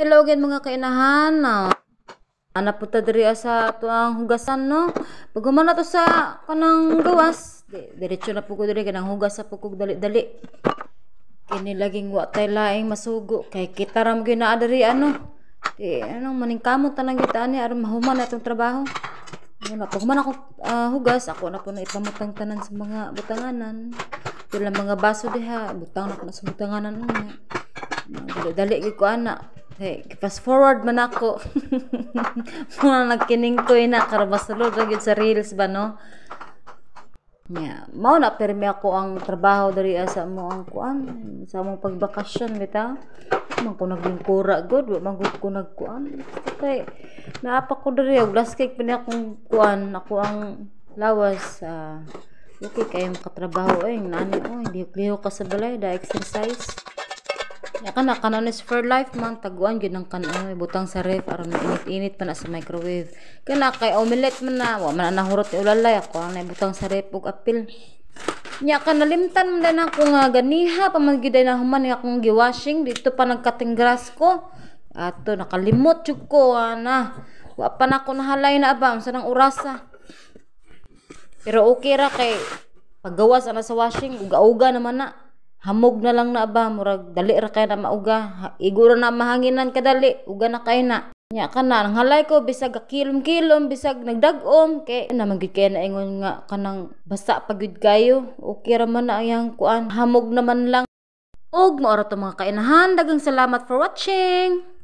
Hello again mga kainahan. No? Ana ah, po diri ah sa tuang hugasan no. Pag na to sa kanang gawas, diretso na po ko diri kanang hugas sa pukog dali-dali. Kini laging wa tay laing masugo kay kita ram gyud naa diri ano. Di anong maningkamot tanang kita ani aron mahuman atong trabaho. Muna ano na man ako uh, ah, hugas, ako na po na ipamatang tanan sa mga butanganan. Dila mga baso diha, butang na ko sa butanganan. Ano. Dali-dali gyud ko ana. Hey, kipas forward man ako. Muna nagkining ko ina karabasulod gyud sa reels ba no. Yeah, mao na permi ako ang trabaho diri ah, sa mo ang kuan sa mong pagbakasyon bitaw. Man ko naglingkura gud, wa man gud ko nagkuan. Kay naapa ko diri og last cake pa ni akong kuan, ako ang lawas uh, okay kay makatrabaho ay eh. nani oh hindi ko ka sa balay da exercise. Ya kana kanon is for life man taguan gyud ang kanon butang sa ref aron init-init pa na sa microwave. Kana kay omelette man na wa man nahurot ulalay ako ang butang sa ref ug apil. Nya kana limtan man na ko nga ganiha pamagiday na human nga akong giwashing dito pa nagkatingras ko. Ato nakalimot jud ko ana. Wa pa na ako nahalay na abang sa nang orasa. Pero okay ra kay paggawas ana sa washing ug auga naman na hamog na lang na ba murag dali ra kay na mauga iguro na mahanginan kadali uga na kay na nya kana nang halay ko bisag kilom-kilom bisag nagdagom kay na gid kay naingon nga kanang basa pagud kayo okay ra man na yang kuan hamog naman lang og maora to mga kainahan dagang salamat for watching